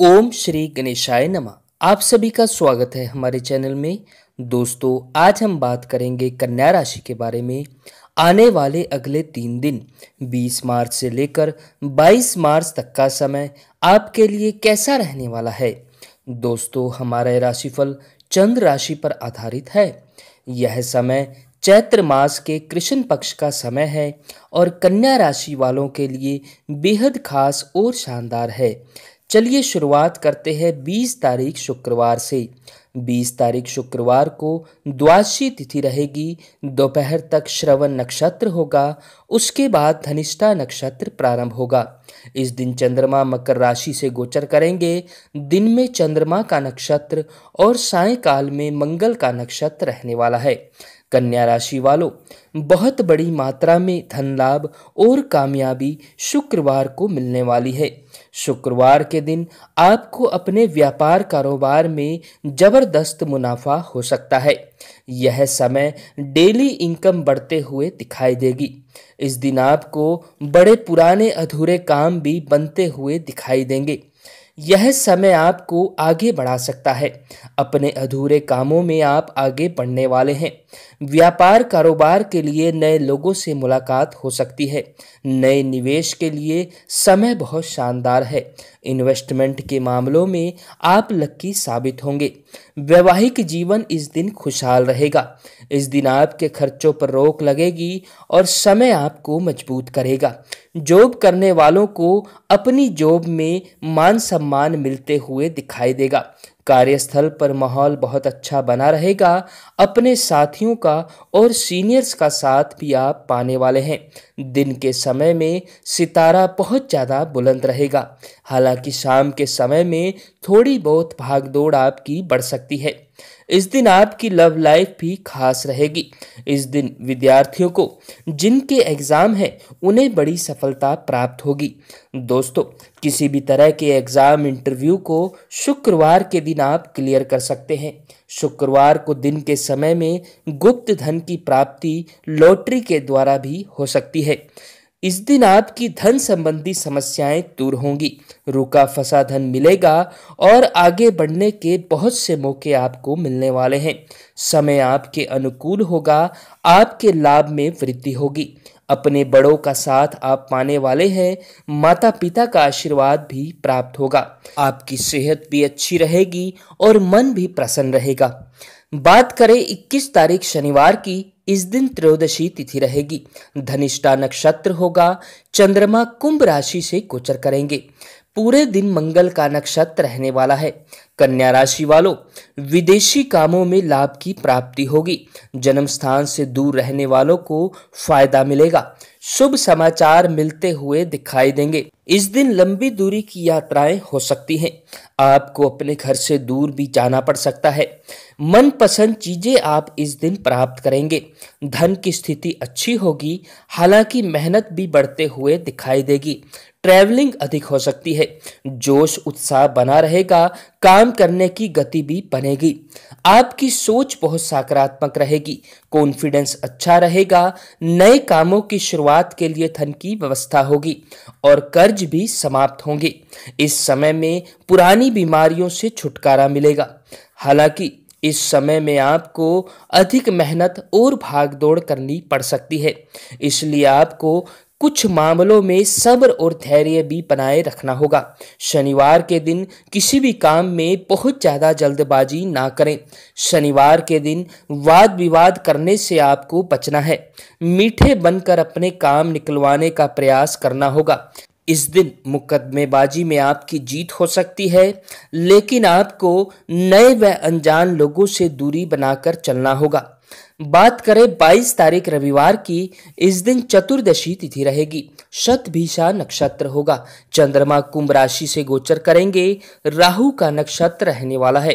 ओम श्री गणेशाय नमः आप सभी का स्वागत है हमारे चैनल में दोस्तों आज हम बात करेंगे कन्या राशि के बारे में आने वाले अगले तीन दिन 20 मार्च से लेकर 22 मार्च तक का समय आपके लिए कैसा रहने वाला है दोस्तों हमारा राशिफल चंद्र राशि पर आधारित है यह समय चैत्र मास के कृष्ण पक्ष का समय है और कन्या राशि वालों के लिए बेहद खास और शानदार है चलिए शुरुआत करते हैं 20 तारीख शुक्रवार से 20 तारीख शुक्रवार को द्वादशी तिथि रहेगी दोपहर तक श्रवण नक्षत्र होगा उसके बाद धनिष्ठा नक्षत्र प्रारंभ होगा इस दिन चंद्रमा मकर राशि से गोचर करेंगे दिन में चंद्रमा का नक्षत्र और सायकाल में मंगल का नक्षत्र रहने वाला है कन्या राशि वालों बहुत बड़ी मात्रा में धन लाभ और कामयाबी शुक्रवार को मिलने वाली है शुक्रवार के दिन आपको अपने व्यापार कारोबार में जबरदस्त मुनाफा हो सकता है यह समय डेली इनकम बढ़ते हुए दिखाई देगी इस दिन आपको बड़े पुराने अधूरे काम भी बनते हुए दिखाई देंगे यह समय आपको आगे बढ़ा सकता है अपने अधूरे कामों में आप आगे बढ़ने वाले हैं व्यापार कारोबार के लिए नए लोगों से मुलाकात हो सकती है नए निवेश के लिए समय बहुत शानदार है इन्वेस्टमेंट के मामलों में आप लक्की साबित होंगे वैवाहिक जीवन इस दिन खुशहाल रहेगा इस दिन आपके खर्चों पर रोक लगेगी और समय आपको मजबूत करेगा जॉब करने वालों को अपनी जॉब में मान सम्मान मिलते हुए दिखाई देगा कार्यस्थल पर माहौल बहुत अच्छा बना रहेगा अपने साथियों का और सीनियर्स का साथ भी आप पाने वाले हैं दिन के समय में सितारा बहुत ज़्यादा बुलंद रहेगा हालांकि शाम के समय में थोड़ी बहुत भागदौड़ आपकी बढ़ सकती है इस दिन आपकी लव लाइफ भी खास रहेगी इस दिन विद्यार्थियों को जिनके एग्ज़ाम हैं उन्हें बड़ी सफलता प्राप्त होगी दोस्तों किसी भी तरह के एग्ज़ाम इंटरव्यू को शुक्रवार के दिन आप क्लियर कर सकते हैं शुक्रवार को दिन के समय में गुप्त धन की प्राप्ति लॉटरी के द्वारा भी हो सकती है इस दिन आपकी धन संबंधी समस्याएं दूर होंगी रुका फंसा धन मिलेगा और आगे बढ़ने के बहुत से मौके आपको मिलने वाले हैं समय आपके अनुकूल होगा आपके लाभ में वृद्धि होगी अपने बड़ों का साथ आप पाने वाले हैं माता पिता का आशीर्वाद भी प्राप्त होगा आपकी सेहत भी अच्छी रहेगी और मन भी प्रसन्न रहेगा बात करें 21 तारीख शनिवार की इस दिन त्रयोदशी तिथि रहेगी धनिष्ठा नक्षत्र होगा चंद्रमा कुंभ राशि से गोचर करेंगे पूरे दिन मंगल का नक्षत्र रहने वाला है कन्या राशि वालों विदेशी कामों में लाभ की प्राप्ति होगी जन्म स्थान से दूर रहने वालों को फायदा मिलेगा शुभ समाचार मिलते हुए दिखाई देंगे इस दिन लंबी दूरी की यात्राएं हो सकती हैं आपको अपने घर से दूर भी जाना पड़ सकता है मनपसंद चीज़ें आप इस दिन प्राप्त करेंगे धन की स्थिति अच्छी होगी हालांकि मेहनत भी बढ़ते हुए दिखाई देगी ट्रैवलिंग अधिक हो सकती है जोश उत्साह बना रहेगा काम करने की गति भी बनेगी आपकी सोच बहुत सकारात्मक रहेगी कॉन्फिडेंस अच्छा रहेगा नए कामों की शुरुआत के लिए धन की व्यवस्था होगी और कर्ज भी समाप्त होंगे इस समय में पुरानी बीमारियों से छुटकारा मिलेगा हालांकि इस समय में आपको अधिक मेहनत और भागदौड़ करनी पड़ सकती है इसलिए आपको कुछ मामलों में सब्र और धैर्य भी बनाए रखना होगा शनिवार के दिन किसी भी काम में बहुत ज़्यादा जल्दबाजी ना करें शनिवार के दिन वाद विवाद करने से आपको बचना है मीठे बनकर अपने काम निकलवाने का प्रयास करना होगा इस दिन मुकदमेबाजी में आपकी जीत हो सकती है लेकिन आपको नए व अनजान लोगों से दूरी बनाकर चलना होगा बात करें 22 तारीख रविवार की इस दिन चतुर्दशी तिथि रहेगी शतभिषा नक्षत्र होगा चंद्रमा कुंभ राशि से गोचर करेंगे राहु का नक्षत्र रहने वाला है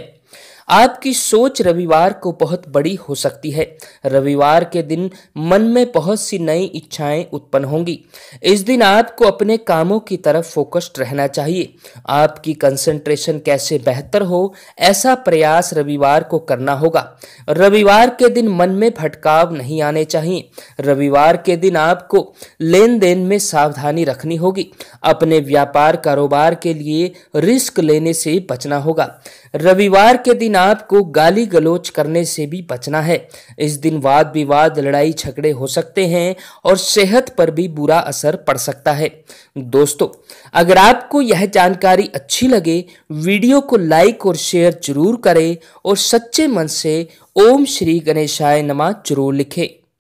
आपकी सोच रविवार को बहुत बड़ी हो सकती है रविवार के दिन मन में बहुत सी नई इच्छाएं उत्पन्न होंगी इस दिन आपको अपने कामों की तरफ फोकस्ड रहना चाहिए आपकी कंसंट्रेशन कैसे बेहतर हो ऐसा प्रयास रविवार को करना होगा रविवार के दिन मन में भटकाव नहीं आने चाहिए रविवार के दिन आपको लेन देन में सावधानी रखनी होगी अपने व्यापार कारोबार के लिए रिस्क लेने से बचना होगा रविवार के दिन आप को गाली गलोच करने से भी बचना है इस दिन वाद विवाद लड़ाई झगड़े हो सकते हैं और सेहत पर भी बुरा असर पड़ सकता है दोस्तों अगर आपको यह जानकारी अच्छी लगे वीडियो को लाइक और शेयर जरूर करें और सच्चे मन से ओम श्री गणेशाय नमा जरूर लिखें